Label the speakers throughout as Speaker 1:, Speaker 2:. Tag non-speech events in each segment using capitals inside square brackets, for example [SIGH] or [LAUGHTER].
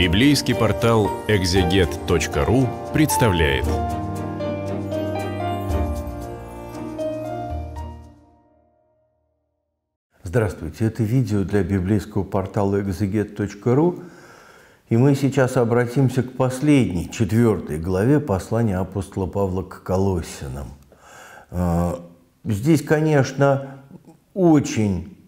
Speaker 1: Библейский портал экзегет.ру представляет. Здравствуйте, это видео для библейского портала экзегет.ру, и мы сейчас обратимся к последней, четвертой главе послания апостола Павла к Колосинам. Э, здесь, конечно, очень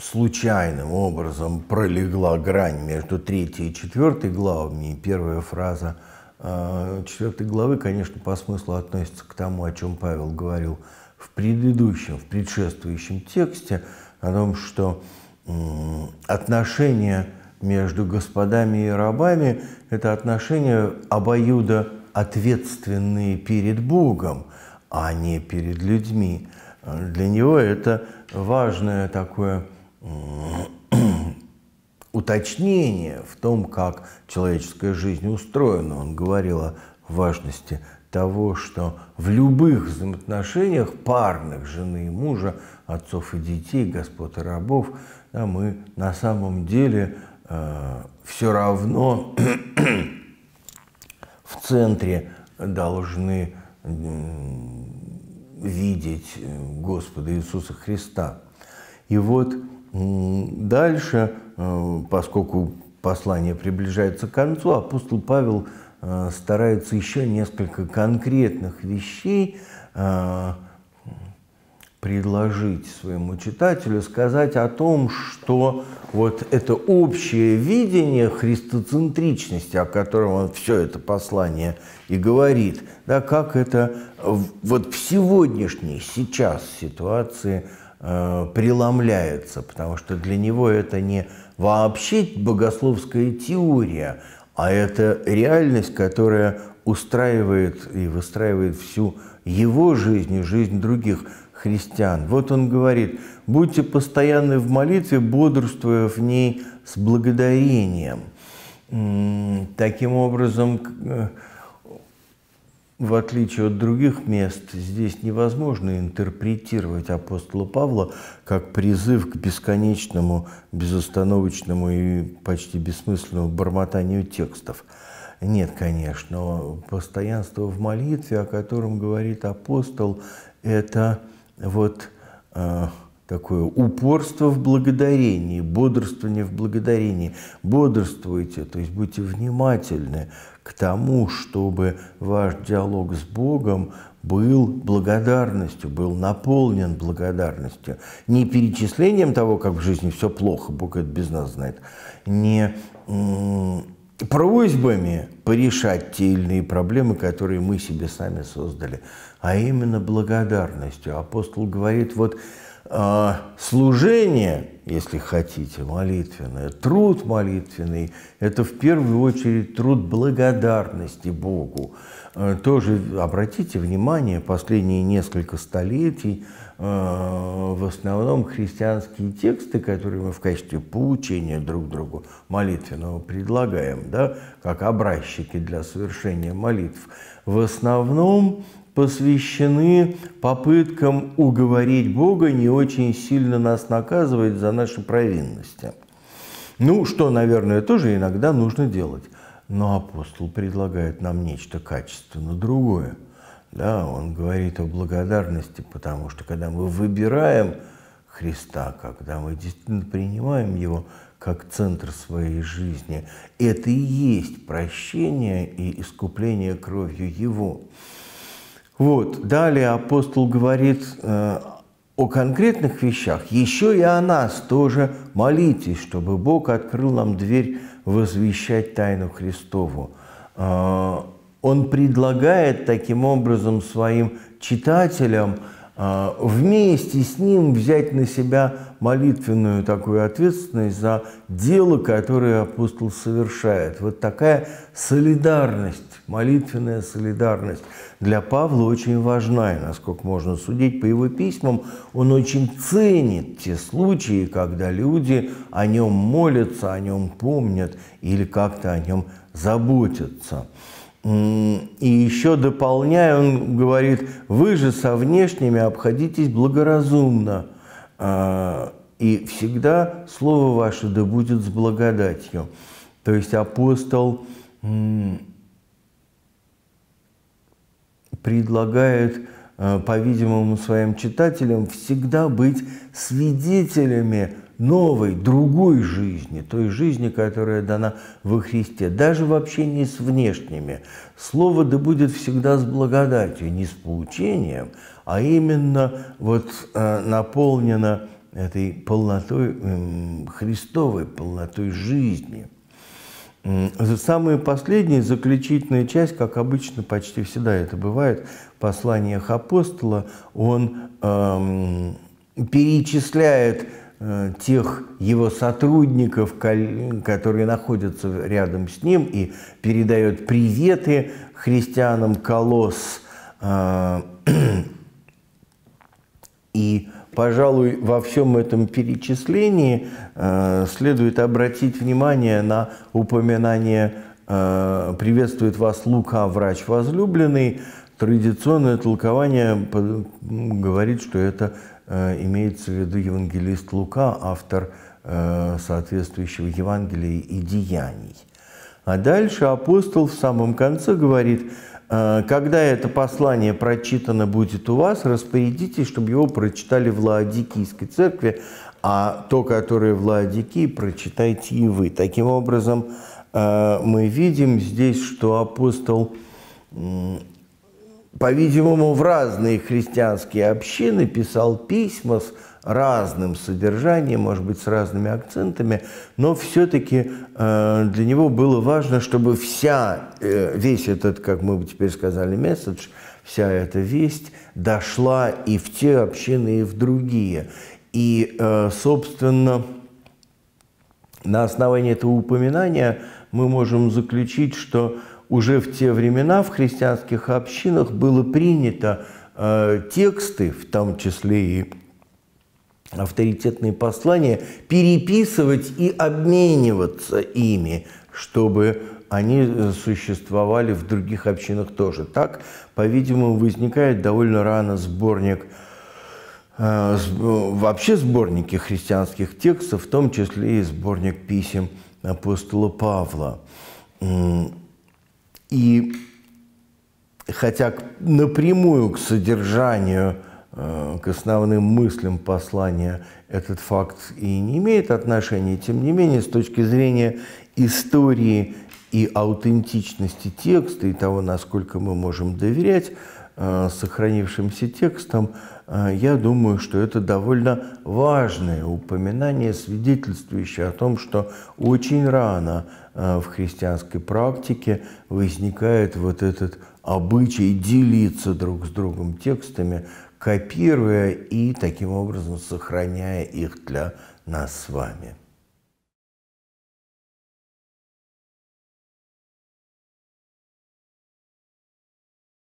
Speaker 1: случайным образом пролегла грань между третьей и четвертой главами, и первая фраза э, четвертой главы, конечно, по смыслу относится к тому, о чем Павел говорил в предыдущем, в предшествующем тексте, о том, что отношения между господами и рабами – это отношения обоюдо ответственные перед Богом, а не перед людьми. Для него это важное такое уточнение в том, как человеческая жизнь устроена. Он говорил о важности того, что в любых взаимоотношениях парных жены и мужа, отцов и детей, господ и рабов, да, мы на самом деле э, все равно [CLEARS THROAT] в центре должны э, видеть Господа Иисуса Христа. И вот Дальше, э, поскольку послание приближается к концу, апостол Павел э, старается еще несколько конкретных вещей э, предложить своему читателю, сказать о том, что вот это общее видение христоцентричности, о котором он все это послание и говорит, да, как это вот в сегодняшней, сейчас ситуации Э, преломляется, потому что для него это не вообще богословская теория, а это реальность, которая устраивает и выстраивает всю его жизнь и жизнь других христиан. Вот он говорит, будьте постоянны в молитве, бодрствуя в ней с благодарением. Таким образом, э, в отличие от других мест, здесь невозможно интерпретировать апостола Павла как призыв к бесконечному, безостановочному и почти бессмысленному бормотанию текстов. Нет, конечно, постоянство в молитве, о котором говорит апостол, это вот э, такое упорство в благодарении, бодрствование в благодарении. Бодрствуйте, то есть будьте внимательны к тому, чтобы ваш диалог с Богом был благодарностью, был наполнен благодарностью. Не перечислением того, как в жизни все плохо, Бог это без нас знает, не просьбами порешать те или иные проблемы, которые мы себе сами создали, а именно благодарностью. Апостол говорит, вот а, служение, если хотите, молитвенное, труд молитвенный – это в первую очередь труд благодарности Богу. Э, тоже обратите внимание, последние несколько столетий э, в основном христианские тексты, которые мы в качестве поучения друг другу молитвенного предлагаем, да, как образчики для совершения молитв, в основном посвящены попыткам уговорить Бога не очень сильно нас наказывать за наши провинности. Ну, что, наверное, тоже иногда нужно делать. Но апостол предлагает нам нечто качественно другое. Да, он говорит о благодарности, потому что когда мы выбираем Христа, когда мы действительно принимаем Его как центр своей жизни, это и есть прощение и искупление кровью Его. Вот. Далее апостол говорит э, о конкретных вещах. Еще и о нас тоже молитесь, чтобы Бог открыл нам дверь возвещать тайну Христову. Э, он предлагает таким образом своим читателям – а, вместе с ним взять на себя молитвенную такую ответственность за дело, которое апостол совершает. Вот такая солидарность, молитвенная солидарность для Павла очень важна, и, насколько можно судить по его письмам, он очень ценит те случаи, когда люди о нем молятся, о нем помнят или как-то о нем заботятся. И еще дополняя, он говорит, вы же со внешними обходитесь благоразумно, а, и всегда слово ваше да будет с благодатью. То есть апостол предлагает, э, по-видимому, своим читателям всегда быть свидетелями новой, другой жизни, той жизни, которая дана во Христе, даже в общении с внешними. Слово «да будет всегда с благодатью», не с получением, а именно вот э, наполнено этой полнотой, эм, Христовой полнотой жизни. Самая последняя, заключительная часть, как обычно почти всегда это бывает, в посланиях апостола, он эм, перечисляет Э, тех его сотрудников, которые находятся рядом с ним и передает приветы христианам колосс. Э, [CLEARS THROAT] и, пожалуй, во всем этом перечислении э, следует обратить внимание на упоминание «Приветствует вас Лука, врач возлюбленный», Традиционное толкование говорит, что это Э, имеется в виду евангелист Лука, автор э, соответствующего Евангелия и деяний. А дальше апостол в самом конце говорит, «Э, когда это послание прочитано будет у вас, распорядитесь, чтобы его прочитали в Лаодикийской церкви, а то, которое в Лаодикии, прочитайте и вы. Таким образом, мы видим здесь, что апостол по-видимому, в разные христианские общины писал письма с разным содержанием, может быть, с разными акцентами, но все-таки э, для него было важно, чтобы вся, э, весь этот, как мы бы теперь сказали, месседж, вся эта весть дошла и в те общины, и в другие. И, э, собственно, на основании этого упоминания мы можем заключить, что уже в те времена в христианских общинах было принято э, тексты, в том числе и авторитетные послания, переписывать и обмениваться ими, чтобы они э, существовали в других общинах тоже. Так, по-видимому, возникает довольно рано сборник, э, вообще сборники христианских текстов, в том числе и сборник писем апостола Павла. И хотя напрямую к содержанию, э, к основным мыслям послания этот факт и не имеет отношения, тем не менее, с точки зрения истории и аутентичности текста, и того, насколько мы можем доверять Э, сохранившимся текстом, э, я думаю, что это довольно важное упоминание, свидетельствующее о том, что очень рано э, в христианской практике возникает вот этот обычай делиться друг с другом текстами, копируя и таким образом сохраняя их для нас с вами.